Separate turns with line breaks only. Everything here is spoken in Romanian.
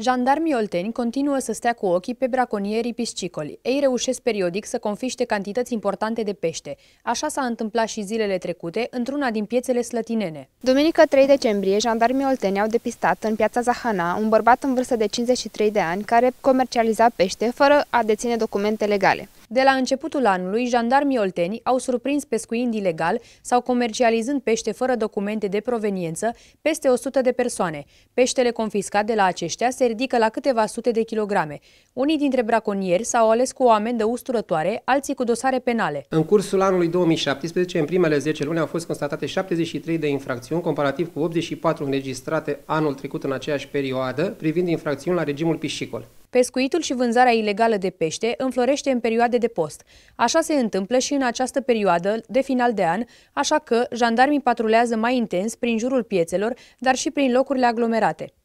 Jandarmii olteni continuă să stea cu ochii pe braconierii piscicoli. Ei reușesc periodic să confiște cantități importante de pește. Așa s-a întâmplat și zilele trecute într-una din piețele slătinene.
Duminică 3 decembrie, jandarmii olteni au depistat în piața Zahana un bărbat în vârstă de 53 de ani care comercializa pește fără a deține documente legale. De la
începutul anului, jandarmii olteni au surprins pescuind ilegal sau comercializând pește fără documente de proveniență peste 100 de persoane. Peștele confiscat de la aceștia se ridică la câteva sute de kilograme. Unii dintre braconieri s-au ales cu o amendă usturătoare, alții cu dosare penale.
În cursul anului 2017, în primele 10 luni, au fost constatate 73 de infracțiuni, comparativ cu 84 înregistrate anul trecut în aceeași perioadă, privind infracțiuni la regimul piscicol.
Pescuitul și vânzarea ilegală de pește înflorește în perioade de post. Așa se întâmplă și în această perioadă de final de an, așa că jandarmii patrulează mai intens prin jurul piețelor, dar și prin locurile aglomerate.